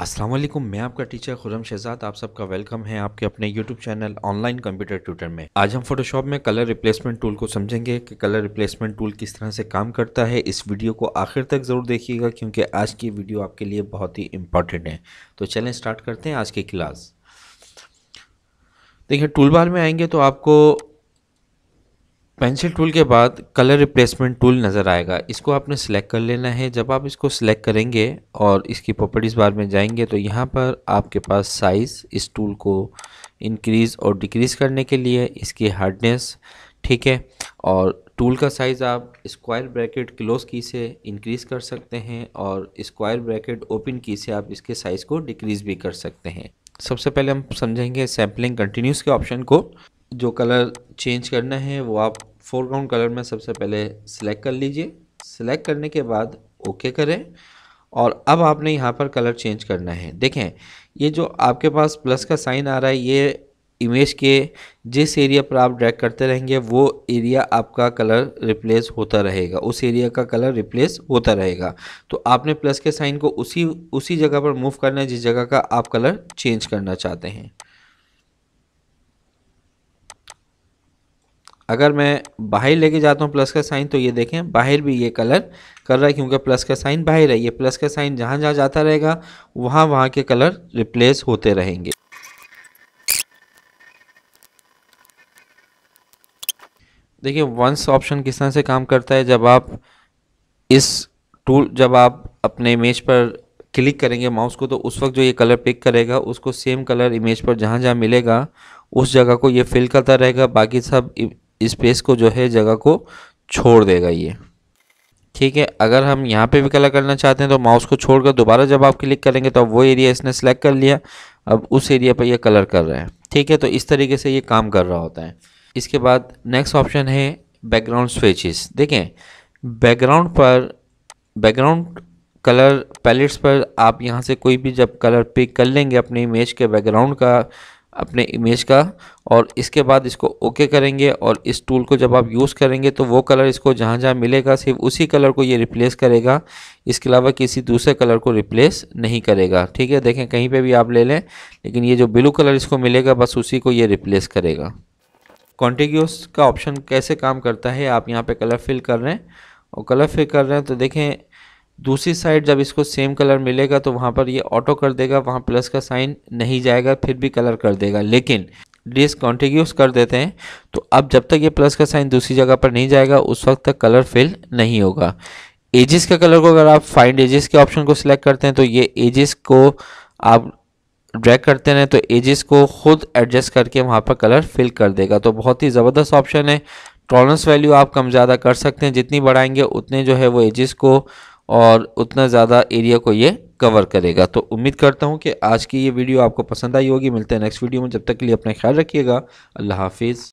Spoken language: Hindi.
अस्सलाम वालेकुम मैं आपका टीचर खुरम शहजाद आप सबका वेलकम है आपके अपने YouTube channel online computer tutor में आज हम फोटोशॉप में कलर रिप्लेसमेंट टूल को समझेंगे कि कलर रिप्लेसमेंट टूल किस तरह से काम करता है इस वीडियो को आखिर तक ज़रूर देखिएगा क्योंकि आज की वीडियो आपके लिए बहुत ही इंपॉर्टेंट है तो चलें स्टार्ट करते हैं आज की क्लास देखिए टूल बार में आएंगे तो आपको पेंसिल टूल के बाद कलर रिप्लेसमेंट टूल नज़र आएगा इसको आपने सेलेक्ट कर लेना है जब आप इसको सेलेक्ट करेंगे और इसकी प्रॉपर्टीज़ बार में जाएंगे तो यहाँ पर आपके पास साइज़ इस टूल को इंक्रीज़ और डिक्रीज़ करने के लिए इसकी हार्डनेस ठीक है और टूल का साइज़ आप स्क्वायर ब्रैकेट क्लोज की से इंक्रीज़ कर सकते हैं और स्क्वायर ब्रैकेट ओपन की से आप इसके साइज़ को डिक्रीज़ भी कर सकते हैं सबसे पहले हम समझेंगे सैम्पलिंग कंटिन्यूस के ऑप्शन को जो कलर चेंज करना है वो आप फोरग्राउंड कलर में सबसे पहले सिलेक्ट कर लीजिए सिलेक्ट करने के बाद ओके करें और अब आपने यहाँ पर कलर चेंज करना है देखें ये जो आपके पास प्लस का साइन आ रहा है ये इमेज के जिस एरिया पर आप ड्रैग करते रहेंगे वो एरिया आपका कलर रिप्लेस होता रहेगा उस एरिया का कलर रिप्लेस होता रहेगा तो आपने प्लस के साइन को उसी उसी जगह पर मूव करना है जिस जगह का आप कलर चेंज करना चाहते हैं अगर मैं बाहर लेके जाता हूँ प्लस का साइन तो ये देखें बाहर भी ये कलर कर रहा है क्योंकि प्लस का साइन बाहर है ये प्लस का साइन जहाँ जहाँ जाता रहेगा वहाँ वहाँ के कलर रिप्लेस होते रहेंगे देखिए वंस ऑप्शन किस तरह से काम करता है जब आप इस टूल जब आप अपने इमेज पर क्लिक करेंगे माउस को तो उस वक्त जो ये कलर पिक करेगा उसको सेम कलर इमेज पर जहाँ जहाँ मिलेगा उस जगह को ये फिल करता रहेगा बाकी सब स्पेस को जो है जगह को छोड़ देगा ये ठीक है अगर हम यहाँ पे भी कलर करना चाहते हैं तो माउस को छोड़कर दोबारा जब आप क्लिक करेंगे तो अब वो एरिया इसने सेलेक्ट कर लिया अब उस एरिया पर यह कलर कर रहा है ठीक है तो इस तरीके से ये काम कर रहा होता है इसके बाद नेक्स्ट ऑप्शन है बैकग्राउंड स्विचेस देखें बैकग्राउंड पर बैकग्राउंड कलर पैलेट्स पर आप यहाँ से कोई भी जब कलर पिक कर लेंगे अपने इमेज के बैकग्राउंड का अपने इमेज का और इसके बाद इसको ओके करेंगे और इस टूल को जब आप यूज़ करेंगे तो वो कलर इसको जहाँ जहाँ मिलेगा सिर्फ उसी कलर को ये रिप्लेस करेगा इसके अलावा किसी दूसरे कलर को रिप्लेस नहीं करेगा ठीक है देखें कहीं पे भी आप ले लें लेकिन ये जो ब्लू कलर इसको मिलेगा बस उसी को ये रिप्लेस करेगा कॉन्टिग्यूस का ऑप्शन कैसे काम करता है आप यहाँ पर कलर फिल कर रहे हैं और कलर फिल कर रहे हैं तो देखें दूसरी साइड जब इसको सेम कलर मिलेगा तो वहाँ पर ये ऑटो कर देगा वहाँ प्लस का साइन नहीं जाएगा फिर भी कलर कर देगा लेकिन डिसकॉन्टिग्यूस कर देते हैं तो अब जब तक ये प्लस का साइन दूसरी जगह पर नहीं जाएगा उस वक्त तक कलर फिल नहीं होगा एजिस का कलर को अगर आप फाइंड एजिस के ऑप्शन को सिलेक्ट करते हैं तो ये एजिस को आप ड्रैग करते रहें तो एजिस को खुद एडजस्ट करके वहाँ पर कलर फिल कर देगा तो बहुत ही ज़बरदस्त ऑप्शन है टॉलरेंस वैल्यू आप कम ज़्यादा कर सकते हैं जितनी बढ़ाएंगे उतने जो है वो एजिस को और उतना ज़्यादा एरिया को ये कवर करेगा तो उम्मीद करता हूँ कि आज की ये वीडियो आपको पसंद आई होगी मिलते हैं नेक्स्ट वीडियो में जब तक के लिए अपना ख्याल रखिएगा अल्लाह हाफिज़